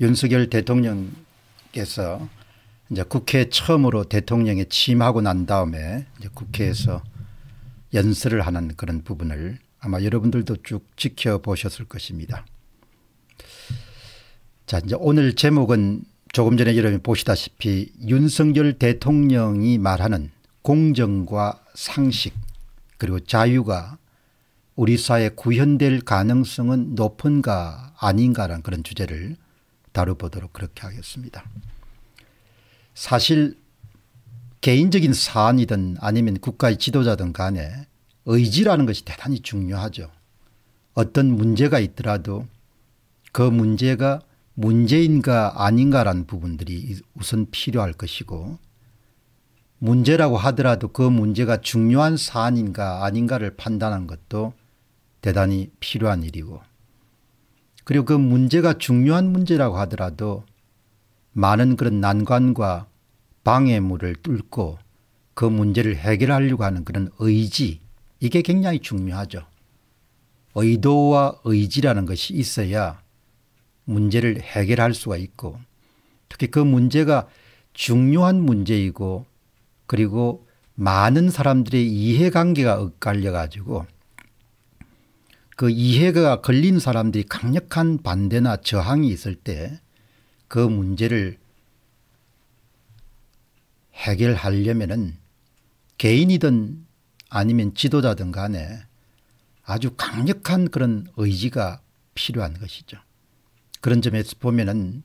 윤석열 대통령께서 이제 국회 처음으로 대통령에 취임하고 난 다음에 이제 국회에서 연설을 하는 그런 부분을 아마 여러분들도 쭉 지켜보셨을 것입니다. 자, 이제 오늘 제목은 조금 전에 여러분 이 보시다시피 윤석열 대통령이 말하는 공정과 상식 그리고 자유가 우리 사회 에 구현될 가능성은 높은가 아닌가라는 그런 주제를 다뤄보도록 그렇게 하겠습니다. 사실 개인적인 사안이든 아니면 국가의 지도자든 간에 의지라는 것이 대단히 중요하죠. 어떤 문제가 있더라도 그 문제가 문제인가 아닌가라는 부분들이 우선 필요할 것이고 문제라고 하더라도 그 문제가 중요한 사안인가 아닌가를 판단한 것도 대단히 필요한 일이고 그리고 그 문제가 중요한 문제라고 하더라도 많은 그런 난관과 방해물을 뚫고 그 문제를 해결하려고 하는 그런 의지 이게 굉장히 중요하죠. 의도와 의지라는 것이 있어야 문제를 해결할 수가 있고 특히 그 문제가 중요한 문제이고 그리고 많은 사람들의 이해관계가 엇갈려 가지고 그 이해가 걸린 사람들이 강력한 반대나 저항이 있을 때 그 문제를 해결하려면은 개인이든 아니면 지도자든 간에 아주 강력한 그런 의지가 필요한 것이죠. 그런 점에서 보면은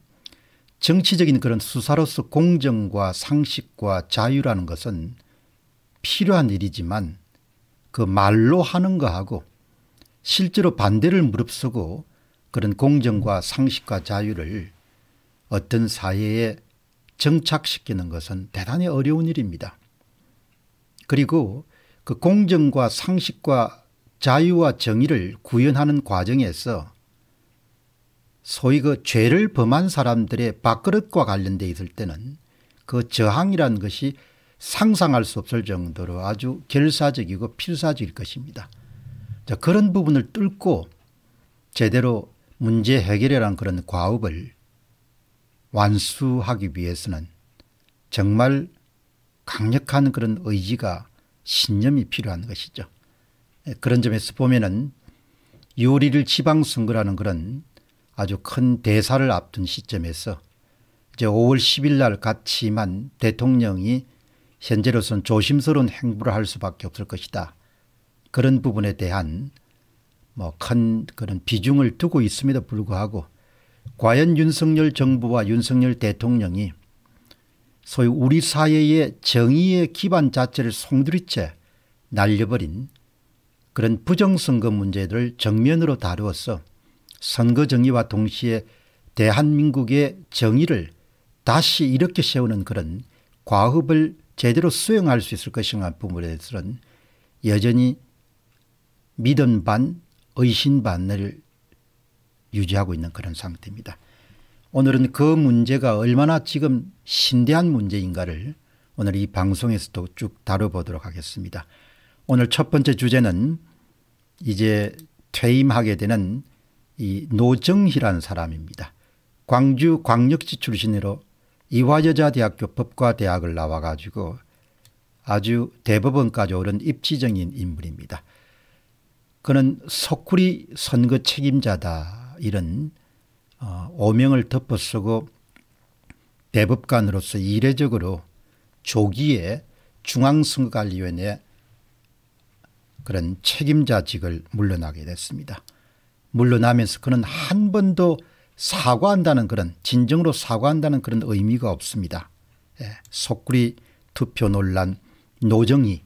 정치적인 그런 수사로서 공정과 상식과 자유라는 것은 필요한 일이지만 그 말로 하는 거하고 실제로 반대를 무릅쓰고 그런 공정과 상식과 자유를 어떤 사회에 정착시키는 것은 대단히 어려운 일입니다. 그리고 그 공정과 상식과 자유와 정의를 구현하는 과정에서 소위 그 죄를 범한 사람들의 밥그릇과 관련돼 있을 때는 그 저항이라는 것이 상상할 수 없을 정도로 아주 결사적이고 필사적일 것입니다. 자, 그런 부분을 뚫고 제대로 문제 해결이라는 그런 과업을 완수하기 위해서는 정말 강력한 그런 의지가 신념이 필요한 것이죠. 예, 그런 점에서 보면은 요리를 지방선거라는 그런 아주 큰 대사를 앞둔 시점에서 이제 5월 10일 날같이만 대통령이 현재로선 조심스러운 행보를 할 수밖에 없을 것이다. 그런 부분에 대한 뭐 큰 그런 비중을 두고 있음에도 불구하고 과연 윤석열 정부와 윤석열 대통령이 소위 우리 사회의 정의의 기반 자체를 송두리째 날려버린 그런 부정선거 문제들을 정면으로 다루어서 선거 정의와 동시에 대한민국의 정의를 다시 일으켜 세우는 그런 과업을 제대로 수행할 수 있을 것인가 부분에 대해서는 여전히 믿음 반, 의심 반을 유지하고 있는 그런 상태입니다. 오늘은 그 문제가 얼마나 지금 심대한 문제인가를 오늘 이 방송에서도 쭉 다뤄보도록 하겠습니다. 오늘 첫 번째 주제는 이제 퇴임하게 되는 이 노정희라는 사람입니다. 광주 광역시 출신으로 이화여자대학교 법과대학을 나와가지고 아주 대법원까지 오른 입지적인 인물입니다. 그는 석굴이 선거 책임자다 이런 어, 오명을 덮어쓰고 대법관으로서 이례적으로 조기에 중앙선거관리위원회 그런 책임자직을 물러나게 됐습니다. 물러나면서 그는 한 번도 사과한다는 그런 진정으로 사과한다는 그런 의미가 없습니다. 예, 속구리 투표 논란 노정이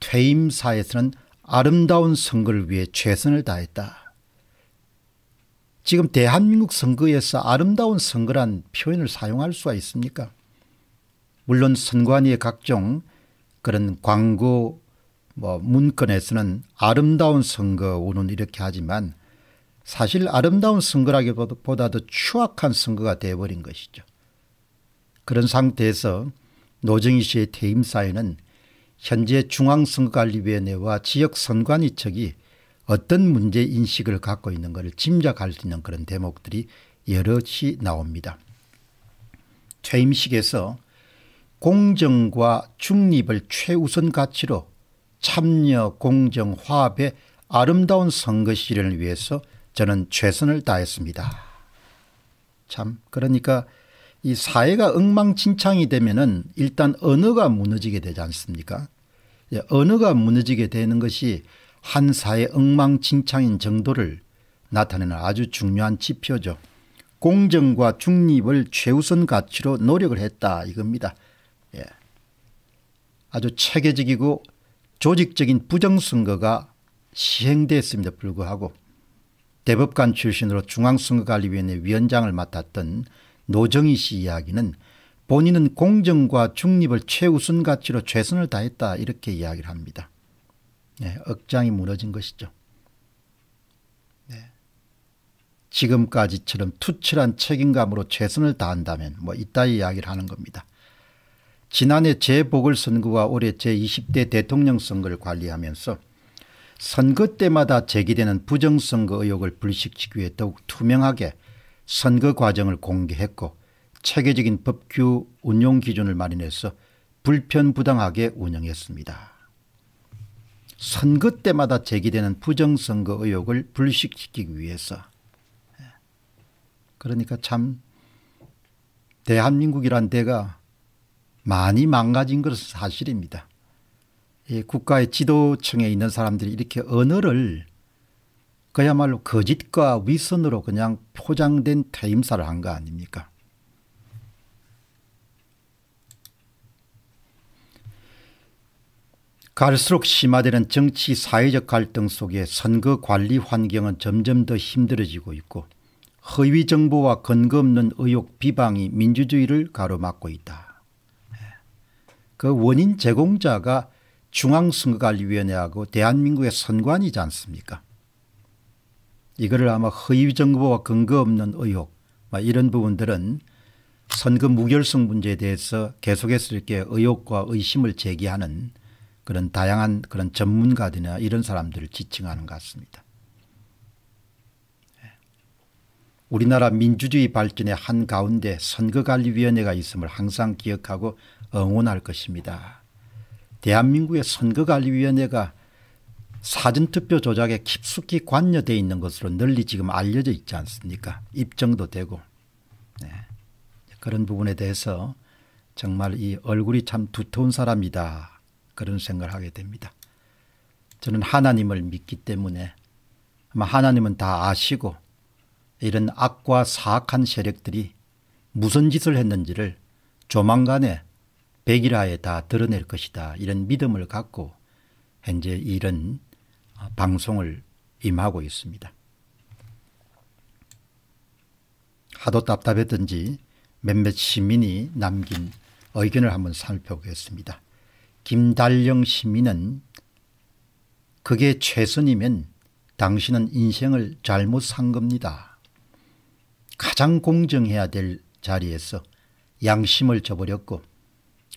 퇴임사에서는 아름다운 선거를 위해 최선을 다했다. 지금 대한민국 선거에서 아름다운 선거란 표현을 사용할 수가 있습니까? 물론 선관위의 각종 그런 광고 뭐 문건에서는 아름다운 선거는 이렇게 하지만 사실 아름다운 선거라기보다도 추악한 선거가 되어버린 것이죠. 그런 상태에서 노정희 씨의 퇴임 사유는 현재 중앙선거관리위원회와 지역선관위 측이 어떤 문제 인식을 갖고 있는 것을 짐작할 수 있는 그런 대목들이 여럿이 나옵니다. 최임식에서 공정과 중립을 최우선 가치로 참여 공정 화합의 아름다운 선거 실현을 위해서 저는 최선을 다했습니다. 참 그러니까 이 사회가 엉망진창이 되면은 일단 언어가 무너지게 되지 않습니까? 예, 언어가 무너지게 되는 것이 한 사회 엉망진창인 정도를 나타내는 아주 중요한 지표죠. 공정과 중립을 최우선 가치로 노력을 했다 이겁니다. 예. 아주 체계적이고 조직적인 부정선거가 시행됐음에도 불구하고 대법관 출신으로 중앙선거관리위원회 위원장을 맡았던 노정희 씨 이야기는 본인은 공정과 중립을 최우선 가치로 최선을 다했다 이렇게 이야기를 합니다. 네, 억장이 무너진 것이죠. 네. 지금까지처럼 투철한 책임감으로 최선을 다한다면 뭐 이따위 이야기를 하는 겁니다. 지난해 제보궐선거와 올해 제20대 대통령 선거를 관리하면서 선거 때마다 제기되는 부정선거 의혹을 불식시키기 위해 더욱 투명하게 선거 과정을 공개했고 체계적인 법규 운용 기준을 마련해서 불편부당하게 운영했습니다. 선거 때마다 제기되는 부정선거 의혹을 불식시키기 위해서 그러니까 참 대한민국이란 데가 많이 망가진 것은 사실입니다. 국가의 지도층에 있는 사람들이 이렇게 언어를 그야말로 거짓과 위선으로 그냥 포장된 퇴임사를 한 거 아닙니까? 갈수록 심화되는 정치 사회적 갈등 속에 선거 관리 환경은 점점 더 힘들어지고 있고 허위 정보와 근거 없는 의혹 비방이 민주주의를 가로막고 있다. 그 원인 제공자가 중앙선거관리위원회하고 대한민국의 선관이지 않습니까? 이거를 아마 허위 정보와 근거 없는 의혹 이런 부분들은 선거 무결성 문제에 대해서 계속해서 이렇게 의혹과 의심을 제기하는 그런 다양한 그런 전문가들이나 이런 사람들을 지칭하는 것 같습니다. 예. 우리나라 민주주의 발전의 한가운데 선거관리위원회가 있음을 항상 기억하고 응원할 것입니다. 대한민국의 선거관리위원회가 사전투표 조작에 깊숙이 관여되어 있는 것으로 널리 지금 알려져 있지 않습니까 입증도 되고 네. 그런 부분에 대해서 정말 이 얼굴이 참 두터운 사람이다 그런 생각을 하게 됩니다 저는 하나님을 믿기 때문에 아마 하나님은 다 아시고 이런 악과 사악한 세력들이 무슨 짓을 했는지를 조만간에 백일하에 다 드러낼 것이다 이런 믿음을 갖고 현재 이런 방송을 임하고 있습니다. 하도 답답했던지 몇몇 시민이 남긴 의견을 한번 살펴보겠습니다. 김달령 시민은 그게 최선이면 당신은 인생을 잘못 산 겁니다. 가장 공정해야 될 자리에서 양심을 저버렸고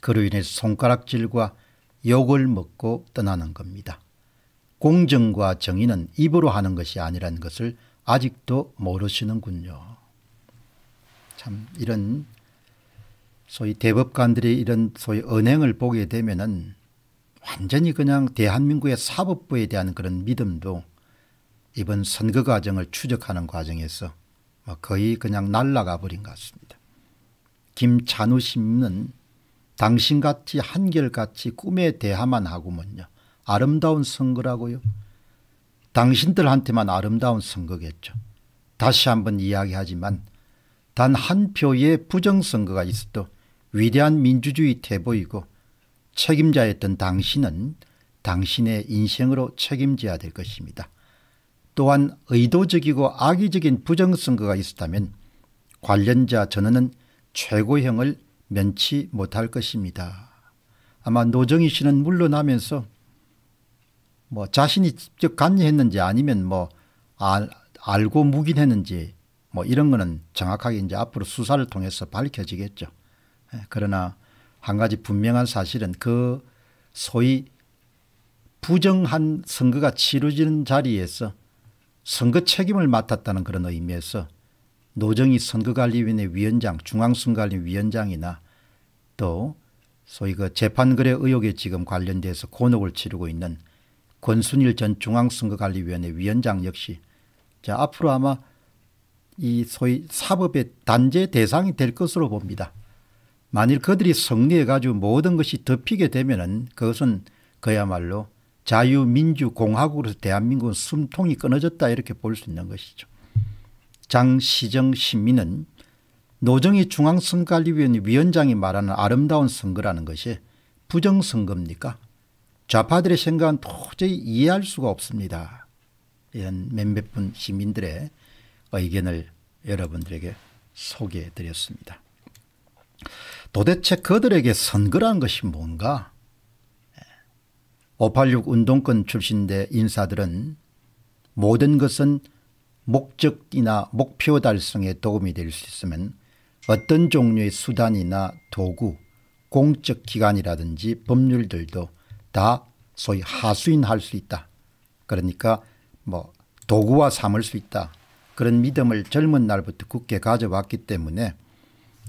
그로 인해 손가락질과 욕을 먹고 떠나는 겁니다. 공정과 정의는 입으로 하는 것이 아니라는 것을 아직도 모르시는군요. 참 이런 소위 대법관들의 이런 소위 언행을 보게 되면은 완전히 그냥 대한민국의 사법부에 대한 그런 믿음도 이번 선거 과정을 추적하는 과정에서 뭐 거의 그냥 날라가 버린 것 같습니다. 김찬우 씨는 당신같이 한결같이 꿈에 대하만 하고 뭐냐 아름다운 선거라고요. 당신들한테만 아름다운 선거겠죠. 다시 한번 이야기하지만 단 한 표의 부정선거가 있어도 위대한 민주주의 태보이고 책임자였던 당신은 당신의 인생으로 책임져야 될 것입니다. 또한 의도적이고 악의적인 부정선거가 있었다면 관련자 전원은 최고형을 면치 못할 것입니다. 아마 노정희 씨는 물러나면서 뭐 자신이 직접 관여했는지 아니면 뭐 알, 알고 묵인했는지 뭐 이런 거는 정확하게 이제 앞으로 수사를 통해서 밝혀지겠죠. 예, 그러나 한 가지 분명한 사실은 그 소위 부정한 선거가 치러지는 자리에서 선거 책임을 맡았다는 그런 의미에서 노정희 선거관리위원회 위원장 중앙선관위위원장이나 또 소위 그 재판거래 의혹에 지금 관련돼서 곤혹을 치르고 있는 권순일 전 중앙선거관리위원회 위원장 역시 자, 앞으로 아마 이 소위 사법의 단죄 대상이 될 것으로 봅니다. 만일 그들이 성리해가지고 모든 것이 덮이게 되면은 그것은 그야말로 자유민주공화국으로 대한민국은 숨통이 끊어졌다 이렇게 볼 수 있는 것이죠. 장시정 시민은 노정희 중앙선관리위원회 거 위원장이 말하는 아름다운 선거라는 것이 부정선거입니까 좌파들의 생각은 도저히 이해할 수가 없습니다. 이런 몇몇 분 시민들의 의견을 여러분들에게 소개해 드렸습니다. 도대체 그들에게 선거란 것이 뭔가 586 예. 운동권 출신대 인사들은 모든 것은 목적이나 목표 달성에 도움이 될 수 있으면 어떤 종류의 수단이나 도구, 공적 기관이라든지 법률들도 다 소위 하수인할 수 있다. 그러니까 뭐 도구와 삼을 수 있다. 그런 믿음을 젊은 날부터 굳게 가져왔기 때문에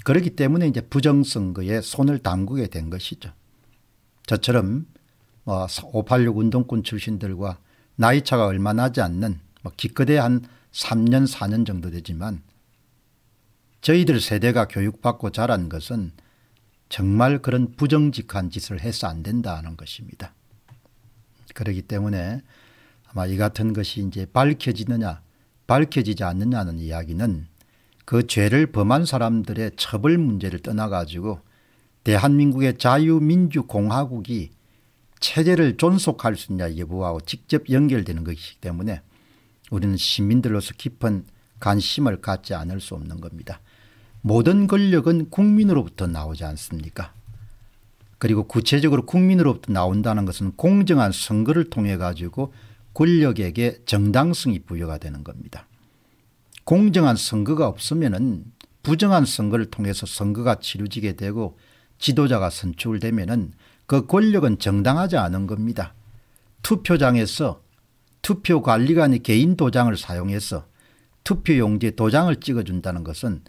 그렇기 때문에 이제 부정선거에 손을 담그게 된 것이죠. 저처럼 뭐586 운동권 출신들과 나이차가 얼마 나지 않는 뭐 기껏해 한 3년 4년 정도 되지만 저희들 세대가 교육받고 자란 것은 정말 그런 부정직한 짓을 해서 안 된다는 것입니다. 그렇기 때문에 아마 이 같은 것이 이제 밝혀지느냐 밝혀지지 않느냐는 이야기는 그 죄를 범한 사람들의 처벌 문제를 떠나가지고 대한민국의 자유민주공화국이 체제를 존속할 수 있냐 여부하고 직접 연결되는 것이기 때문에 우리는 시민들로서 깊은 관심을 갖지 않을 수 없는 겁니다. 모든 권력은 국민으로부터 나오지 않습니까 그리고 구체적으로 국민으로부터 나온다는 것은 공정한 선거를 통해 가지고 권력에게 정당성이 부여가 되는 겁니다. 공정한 선거가 없으면 부정한 선거를 통해서 선거가 치루지게 되고 지도자가 선출되면 그 권력은 정당하지 않은 겁니다. 투표장에서 투표관리관이 개인 도장을 사용해서 투표용지에 도장을 찍어준다는 것은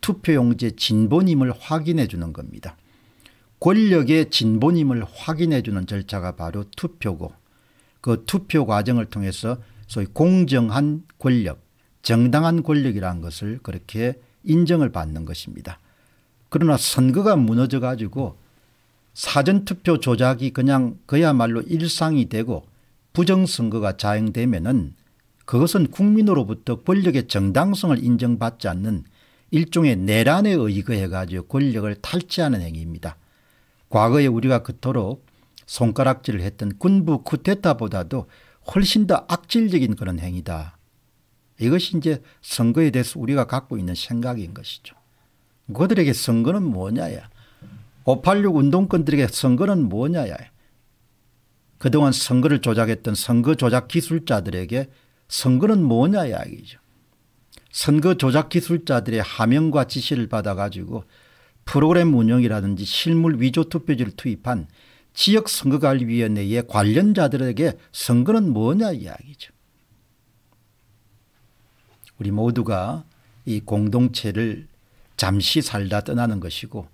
투표용지의 진본임을 확인해 주는 겁니다. 권력의 진본임을 확인해 주는 절차가 바로 투표고 그 투표 과정을 통해서 소위 공정한 권력, 정당한 권력이라는 것을 그렇게 인정을 받는 것입니다. 그러나 선거가 무너져 가지고 사전투표 조작이 그냥 그야말로 일상이 되고 부정선거가 자행되면 은 그것은 국민으로부터 권력의 정당성을 인정받지 않는 일종의 내란에 의거해 가지고 권력을 탈취하는 행위입니다. 과거에 우리가 그토록 손가락질을 했던 군부 쿠데타보다도 훨씬 더 악질적인 그런 행위다. 이것이 이제 선거에 대해서 우리가 갖고 있는 생각인 것이죠. 그들에게 선거는 뭐냐야. 586 운동권들에게 선거는 뭐냐야. 그동안 선거를 조작했던 선거 조작 기술자들에게 선거는 뭐냐 야기죠 선거 조작 기술자들의 하명과 지시를 받아가지고 프로그램 운영이라든지 실물 위조 투표지를 투입한 지역선거관리위원회의 관련자들에게 선거는 뭐냐 이야기죠. 우리 모두가 이 공동체를 잠시 살다 떠나는 것이고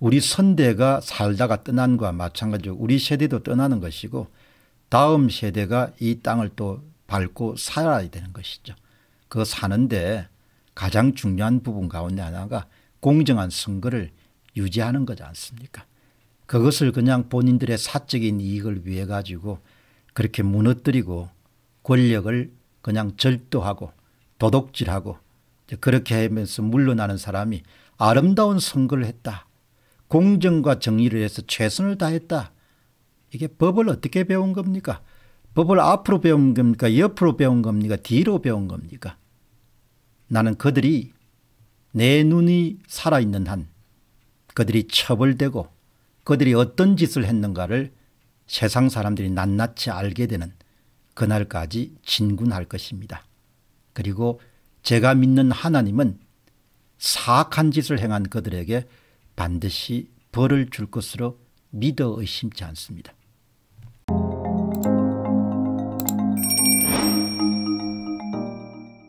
우리 선대가 살다가 떠난 것과 마찬가지로 우리 세대도 떠나는 것이고 다음 세대가 이 땅을 또 밟고 살아야 되는 것이죠. 그 사는데 가장 중요한 부분 가운데 하나가 공정한 선거를 유지하는 거지 않습니까? 그것을 그냥 본인들의 사적인 이익을 위해 가지고 그렇게 무너뜨리고 권력을 그냥 절도하고 도둑질하고 그렇게 하면서 물러나는 사람이 아름다운 선거를 했다. 공정과 정의를 위 해서 최선을 다했다. 이게 법을 어떻게 배운 겁니까? 법을 앞으로 배운 겁니까? 옆으로 배운 겁니까? 뒤로 배운 겁니까? 나는 그들이 내 눈이 살아있는 한 그들이 처벌되고 그들이 어떤 짓을 했는가를 세상 사람들이 낱낱이 알게 되는 그날까지 진군할 것입니다. 그리고 제가 믿는 하나님은 사악한 짓을 행한 그들에게 반드시 벌을 줄 것으로 믿어 의심치 않습니다.